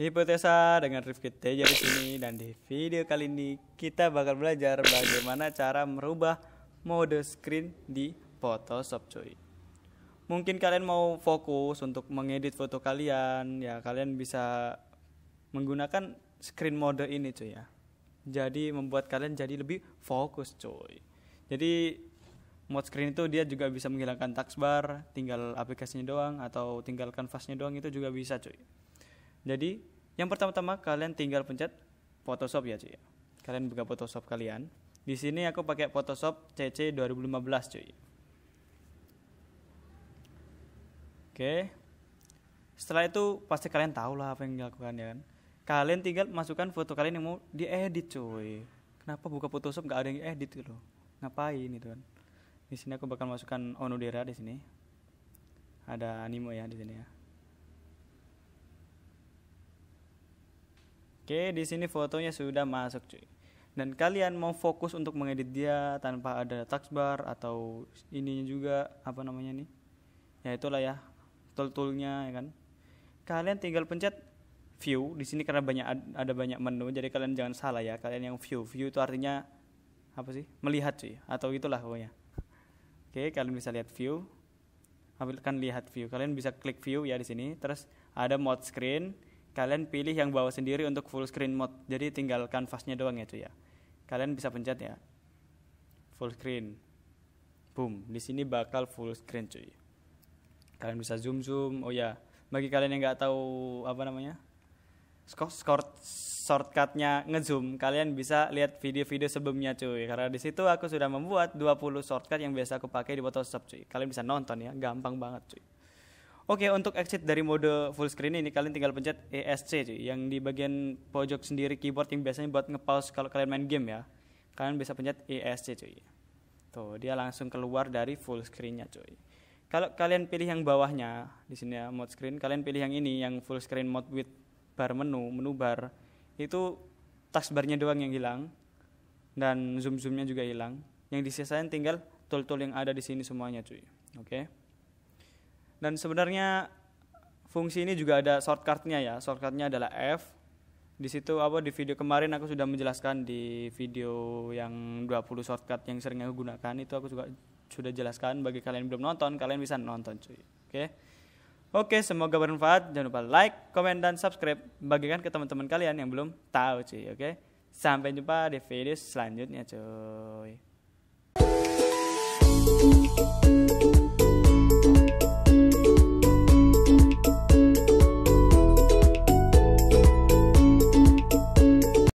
Hipotesa dengan Rifki T jadi sini dan di video kali ini kita bakal belajar bagaimana cara merubah mode screen di Photoshop cuy. Mungkin kalian mau fokus untuk mengedit foto kalian ya kalian bisa menggunakan screen mode ini cuy ya. Jadi membuat kalian jadi lebih fokus cuy. Jadi mode screen itu dia juga bisa menghilangkan taskbar, tinggal aplikasinya doang atau tinggalkan fastnya doang itu juga bisa cuy. Jadi yang pertama-tama kalian tinggal pencet Photoshop ya cuy. Kalian buka Photoshop kalian. Di sini aku pakai Photoshop CC 2015 cuy. Oke. Setelah itu pasti kalian tahu lah apa yang dilakukan ya kan. Kalian tinggal masukkan foto kalian yang mau diedit cuy. Kenapa buka Photoshop nggak ada yang edit gitu loh? Ngapain itu kan? Di sini aku bakal masukkan Onodera di sini. Ada animo ya di sini ya. Oke, di sini fotonya sudah masuk cuy. Dan kalian mau fokus untuk mengedit dia tanpa ada taskbar atau ininya juga apa namanya nih? Ya itulah ya, tool-toolnya ya kan. Kalian tinggal pencet view di sini karena banyak ada banyak menu jadi kalian jangan salah ya kalian yang view view itu artinya apa sih melihat cuy atau itulah pokoknya oke kalian bisa lihat view ambilkan lihat view kalian bisa klik view ya di sini terus ada mode screen kalian pilih yang bawa sendiri untuk full screen mode jadi tinggalkan kanvasnya doang ya cuy ya kalian bisa pencet ya full screen boom di sini bakal full screen cuy ya. kalian bisa zoom zoom oh ya bagi kalian yang nggak tahu apa namanya skor skor shortcutnya ngezoom kalian bisa lihat video-video sebelumnya cuy ya. karena di situ aku sudah membuat 20 shortcut yang biasa aku pakai di Photoshop cuy ya. kalian bisa nonton ya gampang banget cuy Oke, untuk exit dari mode full screen ini kalian tinggal pencet ESC cuy, yang di bagian pojok sendiri keyboard yang biasanya buat ngepause kalau kalian main game ya. Kalian bisa pencet ESC cuy. Tuh, dia langsung keluar dari full screen-nya cuy. Kalau kalian pilih yang bawahnya di sini ya mode screen, kalian pilih yang ini yang full screen mode with bar menu, menu bar. Itu taskbar-nya doang yang hilang dan zoom zoomnya juga hilang. Yang disisain tinggal tool-tool yang ada di sini semuanya cuy. Oke. Okay? Dan sebenarnya fungsi ini juga ada shortcutnya ya. Shortcutnya adalah F. Di situ apa di video kemarin aku sudah menjelaskan di video yang 20 shortcut yang sering aku gunakan itu aku juga sudah jelaskan bagi kalian yang belum nonton kalian bisa nonton cuy. Oke. Oke, semoga bermanfaat. Jangan lupa like, komen, dan subscribe. Bagikan ke teman-teman kalian yang belum tahu cuy, oke? Sampai jumpa di video selanjutnya cuy.